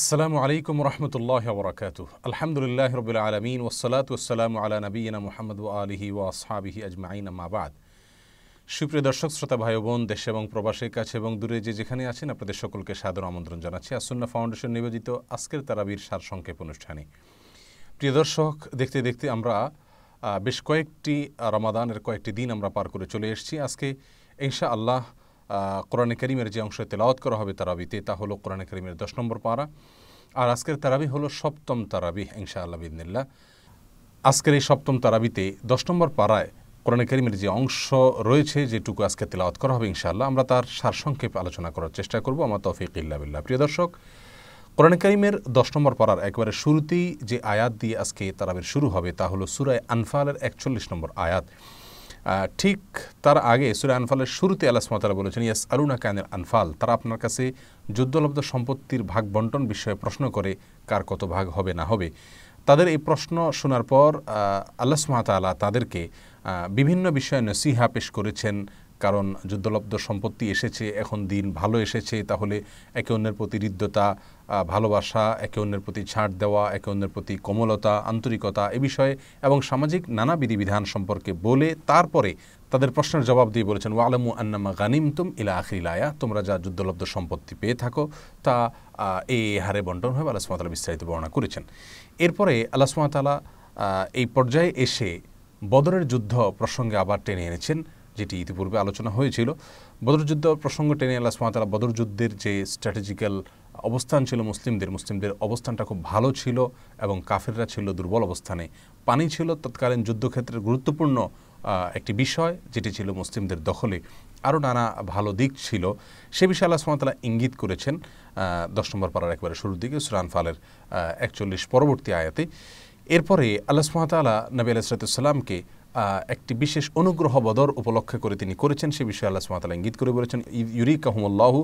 আসসালামু আলাইকুম রহমতুল্লাহ বরকাত আলহামদুলিল্লাহ রবিল আলমিন ওসলাত ওসালাম আলা নবীনা মোহাম্মদ আলহি ও আসহাবিহি আজমাইন আমাবাদ সুপ্রিয় দর্শক শ্রোতা ভাই বোন দেশে এবং প্রবাসের কাছে এবং দূরে যে যেখানে আছেন আপনাদের সকলকে সাদর আমন্ত্রণ জানাচ্ছি আসন্না ফাউন্ডেশন নিবেদিত আজকের তারাবির সার সংক্ষেপ অনুষ্ঠানে প্রিয় দর্শক দেখতে দেখতে আমরা বেশ কয়েকটি রমাদানের কয়েকটি দিন আমরা পার করে চলে এসেছি আজকে ইনশা আল্লাহ কোরআনে করিমের যে অংশ তেলাওয়াত করা হবে তারাবিতে তা হলো কোরআনে করিমের দশ নম্বর পারা আর আজকের তারাবি হলো সপ্তম তারাবি ইনশা আল্লাহ বিদিনিল্লা আজকের এই সপ্তম তারাবিতে দশ নম্বর পাড়ায় কোরআন করিমের যে অংশ রয়েছে যেটুকু আজকে তেলাওয়াত করা হবে ইনশাআল্লাহ আমরা তার সারসংক্ষেপে আলোচনা করার চেষ্টা করব আমার তফিক ইল্লাবিল্লা প্রিয় দর্শক কোরআন করিমের দশ নম্বর পাড়ার একবারে শুরুতেই যে আয়াত দিয়ে আজকে তারাবির শুরু হবে তা হলো সুরায় আনফালের একচল্লিশ নম্বর আয়াত ঠিক তার আগে সুরে আনফালের শুরুতে আল্লাহ সুমাতারা বলেছেন ইয়াস আলুনা কানের আনফাল তারা আপনার কাছে যুদ্ধলব্ধ সম্পত্তির ভাগ বন্টন বিষয়ে প্রশ্ন করে কার কত ভাগ হবে না হবে তাদের এই প্রশ্ন শোনার পর আল্লাহ সুমাতালা তাদেরকে বিভিন্ন বিষয়ে নসিহা পেশ করেছেন কারণ যুদ্ধলব্ধ সম্পত্তি এসেছে এখন দিন ভালো এসেছে তাহলে একে অন্যের প্রতি হৃদ্যতা ভালোবাসা একে অন্যের প্রতি ছাড় দেওয়া একে অন্যের প্রতি কোমলতা আন্তরিকতা এ বিষয়ে এবং সামাজিক নানা বিধিবিধান সম্পর্কে বলে তারপরে তাদের প্রশ্নের জবাব দিয়ে বলেছেন ওয়ালামু আন্নামা গানিমতুম ইলা আখিলায়া তোমরা যা যুদ্ধলব্ধ সম্পত্তি পেয়ে থাকো তা এই হারে বন্টন হবে আল্লাহ সুমাতালা বিস্তারিত বর্ণনা করেছেন এরপরে আল্লাহ সুমাতালা এই পর্যায়ে এসে বদরের যুদ্ধ প্রসঙ্গে আবার টেনে এনেছেন যেটি ইতিপূর্বে আলোচনা হয়েছিল বদরযুদ্ধ প্রসঙ্গ টেনে আল্লাহ সুমাতারা বদরযুদ্ধের যে স্ট্র্যাটেজিক্যাল অবস্থান ছিল মুসলিমদের মুসলিমদের অবস্থানটা খুব ভালো ছিল এবং কাফেররা ছিল দুর্বল অবস্থানে পানি ছিল তৎকালীন যুদ্ধক্ষেত্রের গুরুত্বপূর্ণ একটি বিষয় যেটি ছিল মুসলিমদের দখলে আরও নানা ভালো দিক ছিল সে বিষয়ে আল্লাহ সুমাতালা ইঙ্গিত করেছেন দশ নম্বর পাড়ার একবারে শুরুর দিকে সুরান ফালের একচল্লিশ পরবর্তী আয়াতে এরপরে আল্লাহ সুমাতালা নবী আলাইসালাতুসাল্লামকে একটি বিশেষ অনুগ্রহ বদর উপলক্ষে করে তিনি করেছেন সে বিষয়ে আল্লাহ সুমাতালা ইঙ্গিত করে বলেছেন ইউরি হুমল্লাহ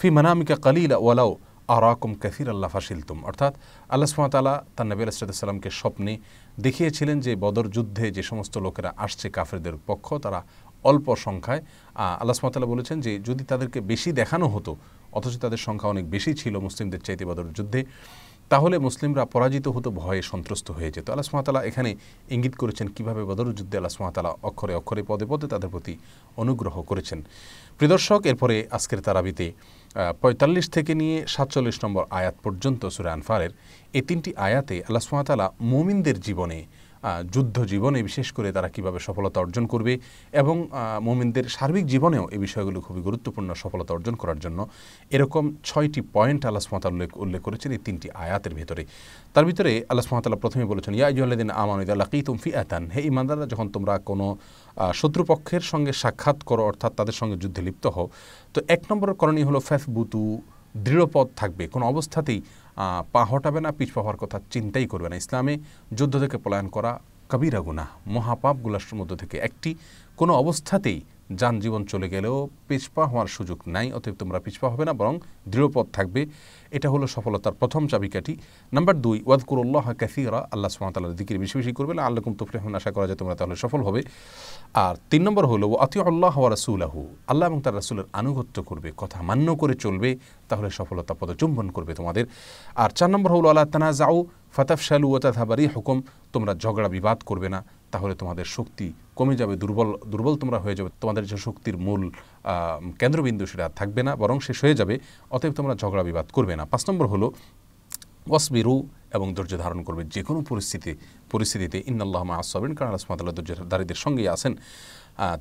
ফি মানামিকা কালিলা ওয়ালাও আরাকুম কাসির আল্লাহ ফাসিলতুম অর্থাৎ আল্লাহ সুমাতালা তার নবী আলাইসালামকে স্বপ্নে দেখিয়েছিলেন যে বদর যুদ্ধে যে সমস্ত লোকেরা আসছে কাফেরদের পক্ষ তারা অল্প সংখ্যায় আল্লাহ সুমাতালা বলেছেন যে যদি তাদেরকে বেশি দেখানো হতো অথচ তাদের সংখ্যা অনেক বেশি ছিল মুসলিমদের চাইতে বদর যুদ্ধে তাহলে মুসলিমরা পরাজিত হতো ভয়ে সন্ত্রস্ত হয়ে যেত আল্লাহ সুমাতালা এখানে ইঙ্গিত করেছেন কীভাবে বদরযুদ্ধে আল্লাহ সুমাতালা অক্ষরে অক্ষরে পদে পদে তাদের প্রতি অনুগ্রহ করেছেন প্রিদর্শক এরপরে আজকের তারাবিতে পঁয়তাল্লিশ থেকে নিয়ে সাতচল্লিশ নম্বর আয়াত পর্যন্ত সুরে আনফারের এই তিনটি আয়াতে আল্লাহ সুমাতালা মুমিনদের জীবনে যুদ্ধ জীবনে বিশেষ করে তারা কিভাবে সফলতা অর্জন করবে এবং মোমিনদের সার্বিক জীবনেও এই বিষয়গুলো খুবই গুরুত্বপূর্ণ সফলতা অর্জন করার জন্য এরকম ছয়টি পয়েন্ট আল্লাহ উল্লেখ উল্লেখ করেছেন এই তিনটি আয়াতের ভিতরে তার ভিতরে আল্লাহ প্রথমে বলেছেন ইয়া ইয়াজুল্লাদিন আমানুদ্দাল্লা কি তুমফি আতান হে ইমানদাররা যখন তোমরা কোনো শত্রুপক্ষের সঙ্গে সাক্ষাৎ করো অর্থাৎ তাদের সঙ্গে যুদ্ধে লিপ্ত হও তো এক নম্বর করণীয় হলো ফ্যাফ বুতু দৃঢ়পথ থাকবে কোনো অবস্থাতেই পা হটাবে না পিছ হওয়ার কথা চিন্তাই করবে না ইসলামে যুদ্ধ থেকে পলায়ন করা কবিরা মহাপাপ মহাপাপগুলার মধ্য থেকে একটি কোনো অবস্থাতেই যানজীবন চলে গেলেও পিছপা হওয়ার সুযোগ নাই অতএব তোমরা পিছপা হবে না বরং দৃঢ়পথ থাকবে এটা হলো সফলতার প্রথম চাবিকাঠি নাম্বার দুই ওয়াদকুরুল্লাহ কাসিরা আল্লাহ সুমাতাল্লাহ দিকির বেশি বেশি করবে না আল্লাহ আল্লাহকুম তুফলেহন আশা করা যায় তোমরা তাহলে সফল হবে আর তিন নম্বর হলো ও আতি আল্লাহ রাসুলাহু আল্লাহ এবং তার রাসুলের আনুগত্য করবে কথা মান্য করে চলবে তাহলে সফলতা পদচুম্বন করবে তোমাদের আর চার নম্বর হলো আল্লাহ তানাজাউ ফাতাফ শালু ও তাহাবারি হুকুম তোমরা ঝগড়া বিবাদ করবে না তাহলে তোমাদের শক্তি কমে যাবে দুর্বল দুর্বল তোমরা হয়ে যাবে তোমাদের যে শক্তির মূল কেন্দ্রবিন্দু সেটা থাকবে না বরং শেষ হয়ে যাবে অতএব তোমরা ঝগড়া বিবাদ করবে না পাঁচ নম্বর হলো অসবিরু এবং ধৈর্য ধারণ করবে যে কোনো পরিস্থিতি পরিস্থিতিতে ইন্নআল্লাহ আসবেন কারণ আল্লাহ দারিদের সঙ্গেই আছেন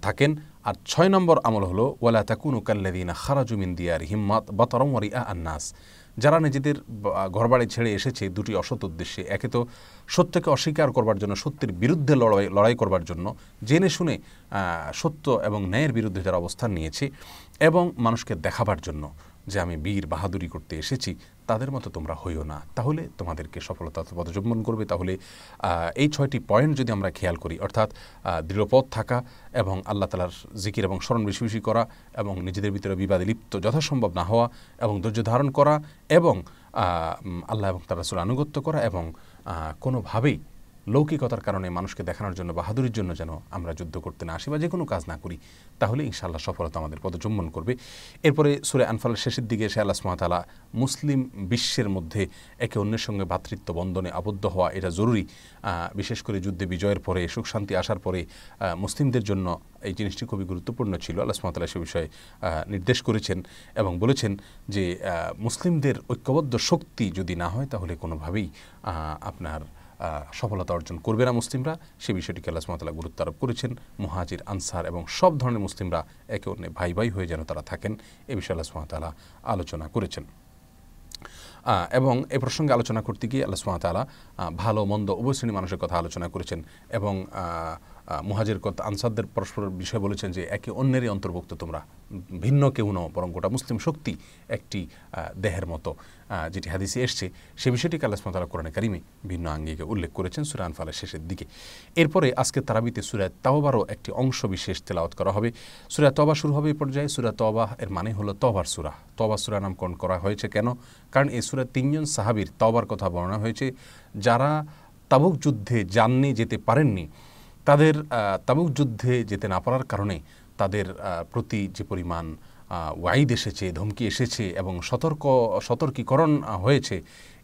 থাকেন আর ছয় নম্বর আমল হলো ওয়ালা তাকুন উকাল্লাদিনা খারাজুমিন দিয়ার হিম্মাত বাতরম রিয়া আন্নাস যারা নিজেদের ঘরবাড়ি ছেড়ে এসেছে দুটি অসৎ উদ্দেশ্যে একে তো সত্যকে অস্বীকার করবার জন্য সত্যের বিরুদ্ধে লড়াই লড়াই করবার জন্য জেনে শুনে সত্য এবং ন্যায়ের বিরুদ্ধে যারা অবস্থান নিয়েছে এবং মানুষকে দেখাবার জন্য যে আমি বীর বাহাদুরি করতে এসেছি তাদের মতো তোমরা হইও না তাহলে তোমাদেরকে সফলতা পদযম্বন করবে তাহলে এই ছয়টি পয়েন্ট যদি আমরা খেয়াল করি অর্থাৎ দৃঢ়পথ থাকা এবং আল্লাহ তালার জিকির এবং স্মরণ বেশি বেশি করা এবং নিজেদের ভিতরে বিবাদে লিপ্ত যথাসম্ভব না হওয়া এবং ধৈর্য ধারণ করা এবং আল্লাহ এবং তার রাসুল আনুগত্য করা এবং কোনোভাবেই লৌকিকতার কারণে মানুষকে দেখানোর জন্য বাহাদুরির জন্য যেন আমরা যুদ্ধ করতে না আসি বা যে কোনো কাজ না করি তাহলে ইনশাআল্লাহ সফলতা আমাদের পদচুম্বন করবে এরপরে সুরে আনফাল শেষের দিকে সে আল্লাহ মহাতালা মুসলিম বিশ্বের মধ্যে একে অন্যের সঙ্গে ভাতৃত্ব বন্ধনে আবদ্ধ হওয়া এটা জরুরি বিশেষ করে যুদ্ধে বিজয়ের পরে সুখ শান্তি আসার পরে মুসলিমদের জন্য এই জিনিসটি খুবই গুরুত্বপূর্ণ ছিল আল্লাহ সুমাতালা সে বিষয়ে নির্দেশ করেছেন এবং বলেছেন যে মুসলিমদের ঐক্যবদ্ধ শক্তি যদি না হয় তাহলে কোনোভাবেই আপনার সফলতা অর্জন করবে না মুসলিমরা সে বিষয়টিকে আল্লাহ সুমতলা গুরুত্ব আরোপ করেছেন মহাজির আনসার এবং সব ধরনের মুসলিমরা একে অন্য ভাই ভাই হয়ে যেন তারা থাকেন এ বিষয়ে আল্লাহ সুমাতালা আলোচনা করেছেন এবং এ প্রসঙ্গে আলোচনা করতে গিয়ে আল্লাহ সুমাতালা ভালো মন্দ উভয় শ্রেণী মানুষের কথা আলোচনা করেছেন এবং মুহাজির কত আনসারদের পরস্পর বিষয়ে বলেছেন যে একে অন্যেরই অন্তর্ভুক্ত তোমরা ভিন্ন কেউ নও বরং গোটা মুসলিম শক্তি একটি দেহের মতো যেটি হাদিসে এসছে সে বিষয়টি কালাস সুমতাল কোরআনে কারিমে ভিন্ন আঙ্গিকে উল্লেখ করেছেন সুরান ফালের শেষের দিকে এরপরে আজকে তারাবিতে সুরায় তাওবারও একটি অংশ বিশেষ তেলাওয়াত করা হবে সুরা তবা শুরু হবে এই পর্যায়ে সুরা তবা এর মানে হলো তবার সুরা তবা সুরা নামকরণ করা হয়েছে কেন কারণ এই সুরায় তিনজন সাহাবির তবার কথা বর্ণনা হয়েছে যারা তাবুক যুদ্ধে জাননি যেতে পারেননি তাদের তাবুক যুদ্ধে যেতে না পারার কারণে তাদের প্রতি যে পরিমাণ ওয়াইদ এসেছে ধমকি এসেছে এবং সতর্ক সতর্কীকরণ হয়েছে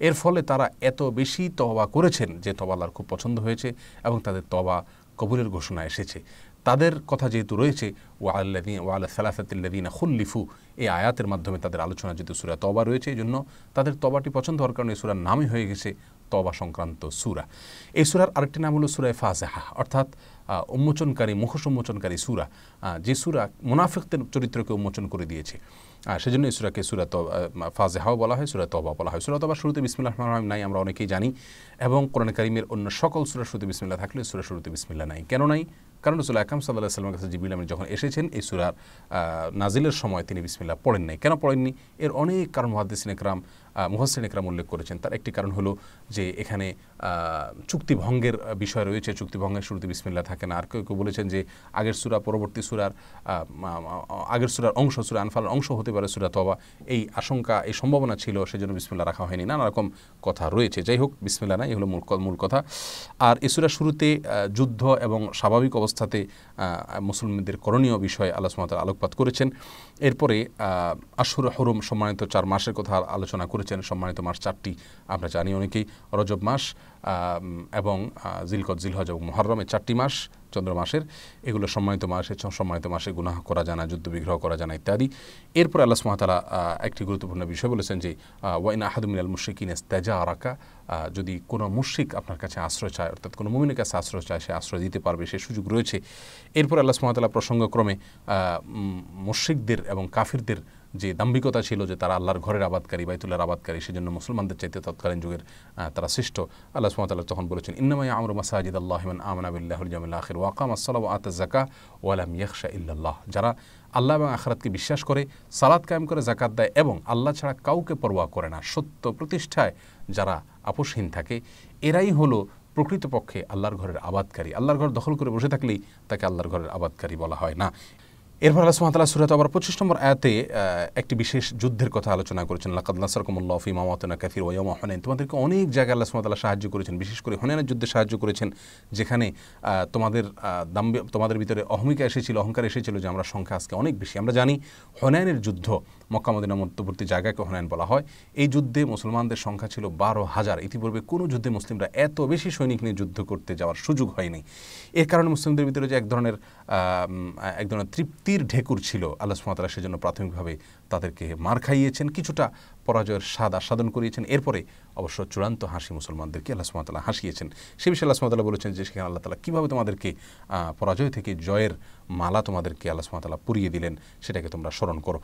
এর ফলে তারা এত বেশি তবা করেছেন যে তবালার খুব পছন্দ হয়েছে এবং তাদের তবা কবুলের ঘোষণা এসেছে তাদের কথা যেহেতু রয়েছে ওয়াল্লাদিন ওয়াল সালাসাতিল্লাদিনা খুল্লিফু এই আয়াতের মাধ্যমে তাদের আলোচনা যেহেতু সুরা তবা রয়েছে এই জন্য তাদের তবাটি পছন্দ হওয়ার কারণে সুরার নামই হয়ে গেছে তবা সংক্রান্ত সুরা এই সুরার আরেকটি নাম হলো সুরায় ফাজেহা অর্থাৎ উন্মোচনকারী মুখোশ উন্মোচনকারী সুরা যে সুরা মুনাফিকদের চরিত্রকে উন্মোচন করে দিয়েছে সেজন্য এই সুরাকে সুরা ফাজেহাও বলা হয় সুরা তবা বলা হয় সুরা তবা শুরুতে বিসমিল্লাহ রহমান নাই আমরা অনেকেই জানি এবং কোরআন করিমের অন্য সকল সুরা শুরুতে বিসমিল্লা থাকলে সুরা শুরুতে বিসমিল্লা নাই কেন নাই কারণ রসুল আকাম সাল্লাহ সাল্লামের কাছে জিবিল আমি যখন এসেছেন এই সুরার নাজিলের সময় তিনি বিসমিল্লা পড়েন নাই কেন পড়েননি এর অনেক কারণ মহাদিস ইকরাম মোহাসিন একরাম উল্লেখ করেছেন তার একটি কারণ হলো যে এখানে চুক্তিভঙ্গের বিষয় রয়েছে চুক্তিভঙ্গের শুরুতে বিসমিল্লা থাকে না আর কেউ কেউ বলেছেন যে আগের সুরা পরবর্তী সুরার আগের সুরার অংশ সুরা আনফালের অংশ হতে পারে সুরা তবা এই আশঙ্কা এই সম্ভাবনা ছিল সেজন্য বিসমিল্লা রাখা হয়নি নানা রকম কথা রয়েছে যাই হোক বিসমিল্লা না এই হলো মূল মূল কথা আর ইসুরা শুরুতে যুদ্ধ এবং স্বাভাবিক অবস্থাতে মুসলমানদের করণীয় বিষয়ে আলোচনা আলোকপাত করেছেন এরপরে আশুর হরম সম্মানিত চার মাসের কথা আলোচনা করেছেন বলেছেন সম্মানিত মাস চারটি আমরা জানি অনেকেই রজব মাস এবং জিলকত জিলহজ এবং মহরম চারটি মাস চন্দ্র মাসের এগুলো সম্মানিত মাসে সম্মানিত মাসে গুনাহ করা জানা যুদ্ধ বিগ্রহ করা জানা ইত্যাদি এরপর আল্লাহ সুমাতারা একটি গুরুত্বপূর্ণ বিষয় বলেছেন যে ওয়াইন আহাদুমিন আল ইনেস তেজা আরাকা যদি কোনো মুশিক আপনার কাছে আশ্রয় চায় অর্থাৎ কোনো মুমিনের কাছে আশ্রয় চায় সে আশ্রয় দিতে পারবে সে সুযোগ রয়েছে এরপর আল্লাহ সুমাতালা প্রসঙ্গক্রমে মুশিকদের এবং কাফিরদের যে দাম্ভিকতা ছিল যে তারা আল্লাহর ঘরের আবাদকারী বাইতুল্লার আবাদকারী সেজন্য মুসলমানদের চাইতে তৎকালীন যুগের তারা শ্রেষ্ঠ আল্লাহ সুমতাল্লাহ তখন বলেছেন ইন্নামাই আমর মাসাজিদ আল্লাহমান আমানাবিল্লাহুল জামিল আখির ওয়াকাম আসসালাম আত জাকা ওয়ালাম ইয়াকশা ইল্লাল্লাহ যারা আল্লাহ এবং আখরাতকে বিশ্বাস করে সালাদ কায়েম করে জাকাত দেয় এবং আল্লাহ ছাড়া কাউকে পরোয়া করে না সত্য প্রতিষ্ঠায় যারা আপোষহীন থাকে এরাই হলো প্রকৃতপক্ষে আল্লাহর ঘরের আবাদকারী আল্লাহর ঘর দখল করে বসে থাকলেই তাকে আল্লাহর ঘরের আবাদকারী বলা হয় না এরপর আল্লাহ সুমাতাল্লাহ সুরাত আবার পঁচিশ নম্বর আয়াতে একটি বিশেষ যুদ্ধের কথা আলোচনা করেছেন লাকাদ নাসরকুমুল্লাহ ফি মামাতনা কাফির ওয়াইমা হনেন তোমাদেরকে অনেক জায়গায় আল্লাহ সুমাতাল্লাহ সাহায্য করেছেন বিশেষ করে হনেনের যুদ্ধে সাহায্য করেছেন যেখানে তোমাদের দাম তোমাদের ভিতরে অহমিকা এসেছিল অহংকার এসেছিল যে আমরা সংখ্যা আজকে অনেক বেশি আমরা জানি হনায়নের যুদ্ধ মক্কামদিনা মধ্যবর্তী জায়গাকে হোনায়ন বলা হয় এই যুদ্ধে মুসলমানদের সংখ্যা ছিল বারো হাজার ইতিপূর্বে কোনো যুদ্ধে মুসলিমরা এত বেশি সৈনিক নিয়ে যুদ্ধ করতে যাওয়ার সুযোগ হয়নি এর কারণে মুসলিমদের ভিতরে যে এক ধরনের এক ধরনের তৃপ্তির ঢেকুর ছিল আল্লাহ সুমাতারা সেজন্য প্রাথমিকভাবে তাদেরকে মার খাইয়েছেন কিছুটা পরাজয়ের স্বাদ আস্বাদন করিয়েছেন এরপরে অবশ্য চূড়ান্ত হাসি মুসলমানদেরকে আল্লাহ সুমাতাল্লাহ হাসিয়েছেন সে বিষয়ে আল্লাহ সুমাতাল্লাহ বলেছেন যে সেখানে আল্লাহ তালা কীভাবে তোমাদেরকে পরাজয় থেকে জয়ের মালা তোমাদেরকে আল্লাহ সুমাতাল্লাহ পুরিয়ে দিলেন সেটাকে তোমরা স্মরণ করো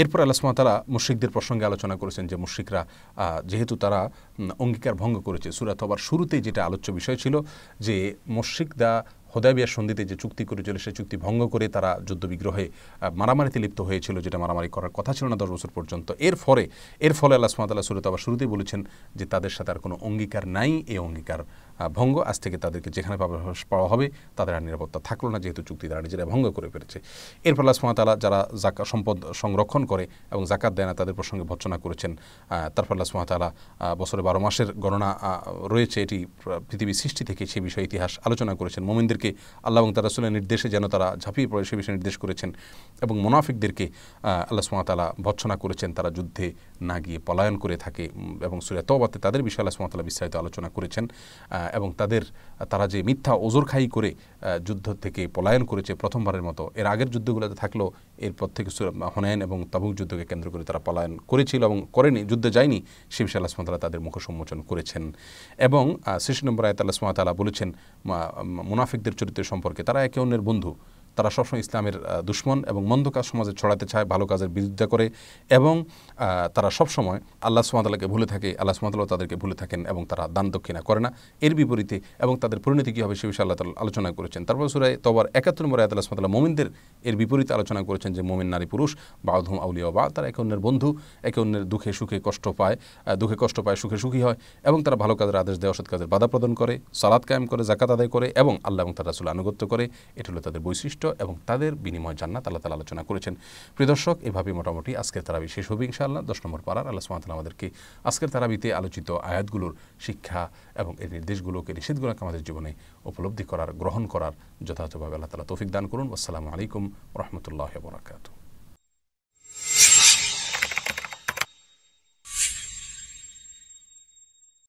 এরপর আল্লাহ সুমাতাল্লাহ মুশ্রিকদের প্রসঙ্গে আলোচনা করেছেন যে মুশ্রিকরা যেহেতু তারা অঙ্গীকার ভঙ্গ করেছে সুরাত হবার শুরুতেই যেটা আলোচ্য বিষয় ছিল যে মুশ্রিকদা হোদাবিয়ার সন্ধিতে যে চুক্তি করেছিল সেই চুক্তি ভঙ্গ করে তারা যুদ্ধবিগ্রহে মারামারিতে লিপ্ত হয়েছিল যেটা মারামারি করার কথা ছিল না দশ বছর পর্যন্ত এর ফলে এর ফলে আল্লাহ সুমাতাল্লাহ সুরত আবার শুরুতেই বলেছেন যে তাদের সাথে আর কোনো অঙ্গীকার নাই এই অঙ্গীকার ভঙ্গ আজ থেকে তাদেরকে যেখানে পাওয়া হবে তাদের আর নিরাপত্তা থাকলো না যেহেতু চুক্তি তারা নিজেরা ভঙ্গ করে ফেলেছে এরপর আল্লাহ সুমাতালা যারা জাকা সম্পদ সংরক্ষণ করে এবং জাকাত দেয় না তাদের প্রসঙ্গে ভর্চনা করেছেন তারপর আল্লাহ সুমাতালা বছরে বারো মাসের গণনা রয়েছে এটি পৃথিবীর সৃষ্টি থেকে সে বিষয়ে ইতিহাস আলোচনা করেছেন মোমিনদেরকে আল্লাহ এবং তার আসলে নির্দেশে যেন তারা ঝাঁপিয়ে পড়ে সে বিষয়ে নির্দেশ করেছেন এবং মোনাফিকদেরকে আল্লাহ সুমাতালা ভর্চনা করেছেন তারা যুদ্ধে না গিয়ে পলায়ন করে থাকে এবং সুরে তবাতে তাদের বিষয়ে আল্লাহ সুমাতালা বিস্তারিত আলোচনা করেছেন এবং তাদের তারা যে মিথ্যা ওজোরখাই করে যুদ্ধ থেকে পলায়ন করেছে প্রথমবারের মতো এর আগের যুদ্ধগুলোতে থাকলেও এরপর থেকে হনায়ন এবং তাবুক যুদ্ধকে কেন্দ্র করে তারা পলায়ন করেছিল এবং করেনি যুদ্ধে যায়নি শিব সাল্লাহ সুমতলা তাদের মুখ সম্মোচন করেছেন এবং শেষ নম্বর আয়তাল্লাহ সুমাতালা বলেছেন মুনাফিকদের চরিত্র সম্পর্কে তারা একে অন্যের বন্ধু তারা সবসময় ইসলামের দুশ্মন এবং মন্দ কাজ সমাজে ছড়াতে চায় ভালো কাজের বিরুদ্ধে করে এবং তারা সবসময় আল্লাহ সুমাতাল্লাহকে ভুলে থাকে আল্লাহ সুমাতাল্লাহ তাদেরকে ভুলে থাকেন এবং তারা দান দক্ষিণা করে না এর বিপরীতে এবং তাদের পরিণতি কী হবে সে বিষয়ে আল্লাহ তালা আলোচনা করেছেন তারপর সুরায় তবার একাত্তর নম্বর আয়াত আল্লাহ সুমাতাল্লাহ মোমিনদের এর বিপরীতে আলোচনা করেছেন যে মোমিন নারী পুরুষ বাউধম আউলিয়া বা তারা একে অন্যের বন্ধু একে অন্যের দুঃখে সুখে কষ্ট পায় দুঃখে কষ্ট পায় সুখে সুখী হয় এবং তারা ভালো কাজের আদেশ দেওয়া সৎ কাজের বাধা প্রদান করে সালাদ কায়েম করে জাকাত আদায় করে এবং আল্লাহ এবং তারা রাসুল আনুগত্য করে এটা হলো তাদের বৈশিষ্ট্য এবং তাদের বিনিময় জান্নাত আল্লাহ তালা আলোচনা করেছেন দর্শক এভাবে মোটামুটি আজকের তারাবি শেষ হবে ইনশাআল্লাহ দশ নম্বর পাড়ার আল্লাহ সুমাতালা আমাদেরকে আজকের তারাবিতে আলোচিত আয়াতগুলোর শিক্ষা এবং এর নির্দেশগুলোকে নিষেধগুলোকে আমাদের জীবনে উপলব্ধি করার গ্রহণ করার যথাযথভাবে আল্লাহ তালা তৌফিক দান করুন আসসালামু আলাইকুম রহমতুল্লাহ বরাকাতু